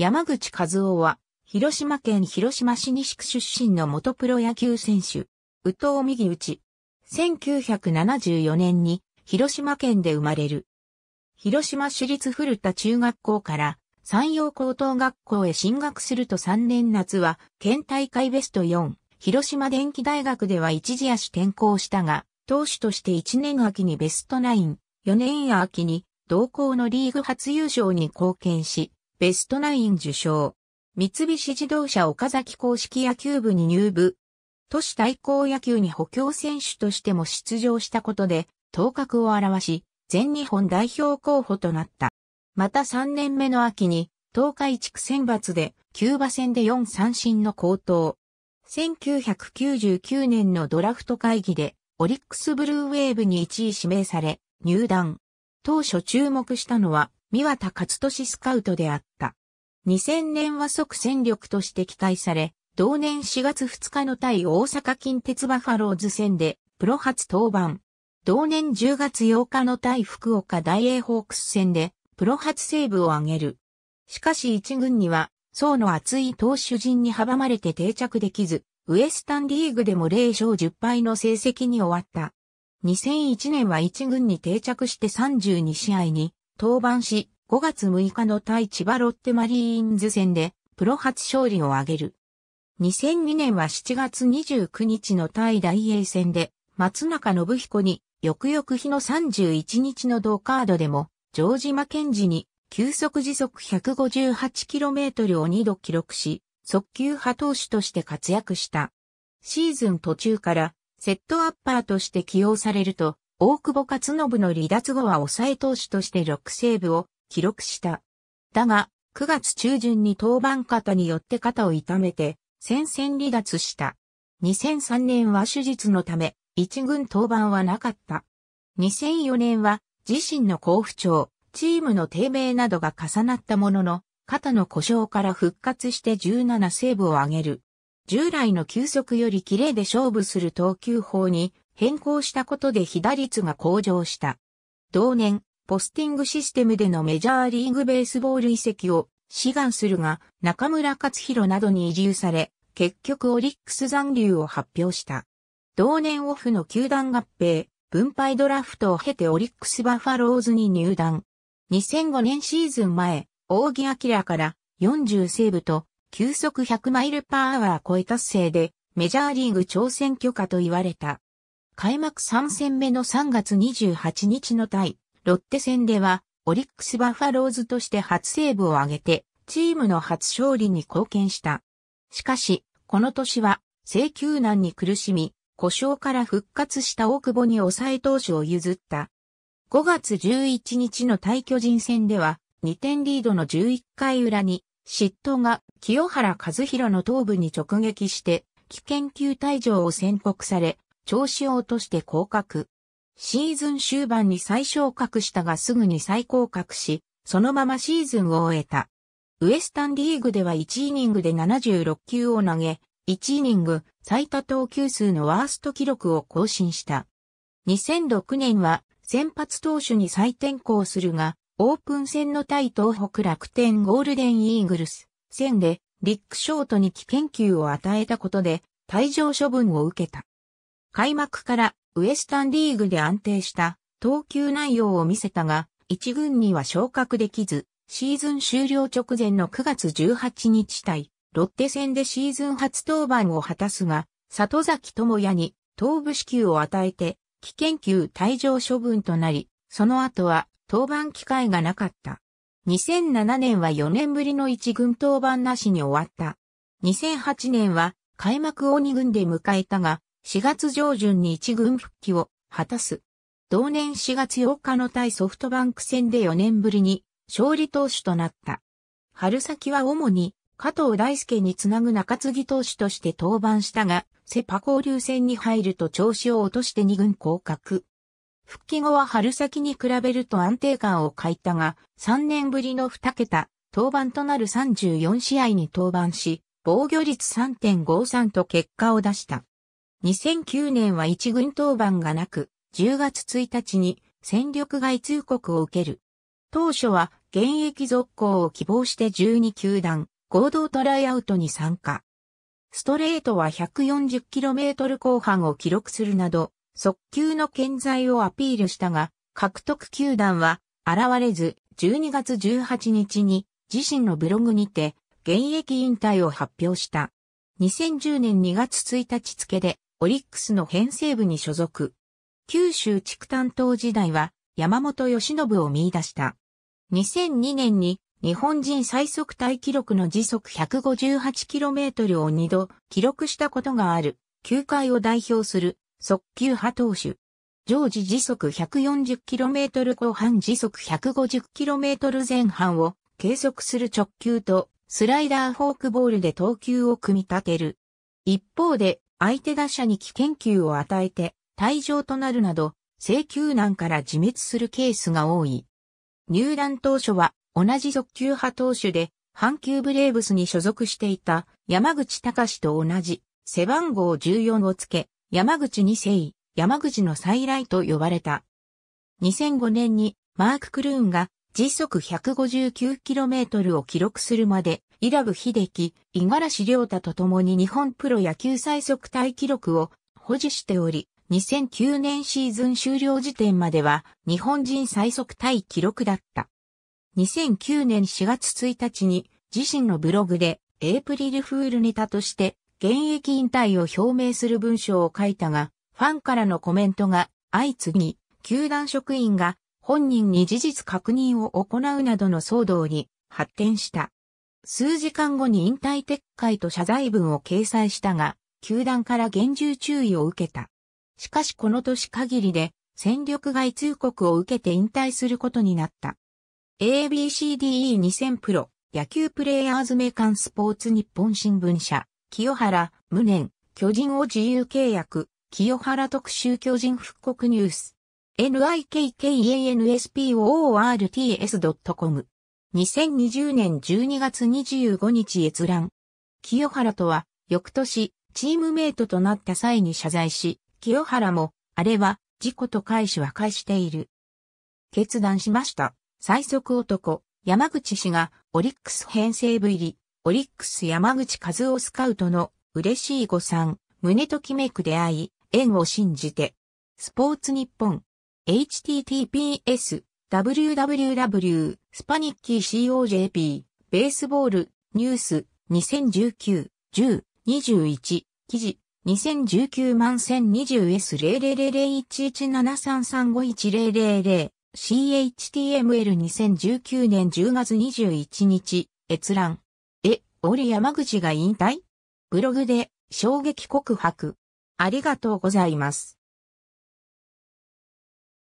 山口和夫は、広島県広島市西区出身の元プロ野球選手、宇藤右内。1974年に広島県で生まれる。広島市立古田中学校から山陽高等学校へ進学すると3年夏は県大会ベスト4、広島電機大学では一時足転校したが、投手として1年秋にベスト9、4年秋に同校のリーグ初優勝に貢献し、ベストナイン受賞。三菱自動車岡崎公式野球部に入部。都市対抗野球に補強選手としても出場したことで、頭角を表し、全日本代表候補となった。また3年目の秋に、東海地区選抜で、キューバ戦で4三振の高騰。1999年のドラフト会議で、オリックスブルーウェーブに1位指名され、入団。当初注目したのは、三和田勝利スカウトであった。2000年は即戦力として期待され、同年4月2日の対大阪近鉄バファローズ戦で、プロ初登板。同年10月8日の対福岡大英ホークス戦で、プロ初セーブを挙げる。しかし一軍には、層の厚い投手陣に阻まれて定着できず、ウエスタンリーグでも0勝10敗の成績に終わった。2001年は一軍に定着して32試合に登板し、5月6日の対千葉ロッテマリーンズ戦で、プロ初勝利を挙げる。2002年は7月29日の対大英戦で、松中信彦に、翌々日の31日の同カードでも、城島健治に、球速時速 158km を2度記録し、速球派投手として活躍した。シーズン途中から、セットアッパーとして起用されると、大久保勝信の離脱後は抑え投手として6セーブを記録した。だが、9月中旬に登板肩によって肩を痛めて、戦線離脱した。2003年は手術のため、一軍登板はなかった。2004年は、自身の交不調、チームの低迷などが重なったものの、肩の故障から復活して17セーブを挙げる。従来の球速より綺麗で勝負する投球法に変更したことで被打率が向上した。同年、ポスティングシステムでのメジャーリーグベースボール移籍を志願するが、中村克弘などに移住され、結局オリックス残留を発表した。同年オフの球団合併、分配ドラフトを経てオリックスバファローズに入団。2005年シーズン前、大木明から40セーブと、急速100マイルパーアワー超え達成で、メジャーリーグ挑戦許可と言われた。開幕3戦目の3月28日の対、ロッテ戦では、オリックスバファローズとして初セーブを挙げて、チームの初勝利に貢献した。しかし、この年は、請求難に苦しみ、故障から復活した大久保に抑え投手を譲った。5月11日の対巨人戦では、2点リードの11回裏に、嫉妬が清原和弘の頭部に直撃して、危険球退場を宣告され、調子を落として降格。シーズン終盤に再昇格したがすぐに再降格し、そのままシーズンを終えた。ウエスタンリーグでは1イニングで76球を投げ、1イニング最多投球数のワースト記録を更新した。2006年は先発投手に再転向するが、オープン戦の対東北楽天ゴールデンイーグルス戦でリックショートに危険球を与えたことで退場処分を受けた。開幕からウエスタンリーグで安定した投球内容を見せたが、一軍には昇格できず、シーズン終了直前の9月18日対、ロッテ戦でシーズン初登板を果たすが、里崎智也に頭部支給を与えて、危険球退場処分となり、その後は登板機会がなかった。2007年は4年ぶりの一軍登板なしに終わった。2008年は開幕を2軍で迎えたが、4月上旬に一軍復帰を果たす。同年4月8日の対ソフトバンク戦で4年ぶりに勝利投手となった。春先は主に加藤大輔につなぐ中継ぎ投手として登板したが、セパ交流戦に入ると調子を落として2軍降格。復帰後は春先に比べると安定感を欠いたが、3年ぶりの2桁、登板となる34試合に登板し、防御率3.53と結果を出した。2009年は一軍登板がなく、10月1日に戦力外通告を受ける。当初は現役続行を希望して12球団合同トライアウトに参加。ストレートは 140km 後半を記録するなど、速球の健在をアピールしたが、獲得球団は現れず、12月18日に自身のブログにて現役引退を発表した。2010年2月1日付でオリックスの編成部に所属。九州地区担当時代は山本義信を見出した。2002年に日本人最速タイ記録の時速 158km を2度記録したことがある、球界を代表する速球派投手。常時時速 140km 後半時速 150km 前半を計測する直球とスライダーフォークボールで投球を組み立てる。一方で相手打者に危険球を与えて退場となるなど、請球難から自滅するケースが多い。入団当初は同じ速球派投手で、阪急ブレーブスに所属していた山口隆と同じ背番号14をつけ、山口二世、山口の再来と呼ばれた。2005年にマーク・クルーンが時速 159km を記録するまで、イラブ秀樹、五十嵐亮太と共に日本プロ野球最速タイ記録を保持しており、2009年シーズン終了時点までは日本人最速タイ記録だった。2009年4月1日に自身のブログでエイプリルフールネタとして現役引退を表明する文章を書いたが、ファンからのコメントが相次ぎ、球団職員が本人に事実確認を行うなどの騒動に発展した。数時間後に引退撤回と謝罪文を掲載したが、球団から厳重注意を受けた。しかしこの年限りで、戦力外通告を受けて引退することになった。ABCDE2000 プロ野球プレイヤーズ名館スポーツ日本新聞社、清原、無念、巨人を自由契約、清原特集巨人復刻ニュース。nikkanspoorts.com。2020年12月25日閲覧。清原とは、翌年、チームメイトとなった際に謝罪し、清原も、あれは、事故と返しは返している。決断しました。最速男、山口氏が、オリックス編成部入り、オリックス山口和夫スカウトの、嬉しい誤算、胸ときめく出会い、縁を信じて。スポーツ日本。https www.spanickycojp ベースボールニュース2019 10 21記事2019万 1020S0001173351000 CHTML2019 年10月21日閲覧え、折山口が引退ブログで衝撃告白ありがとうございます。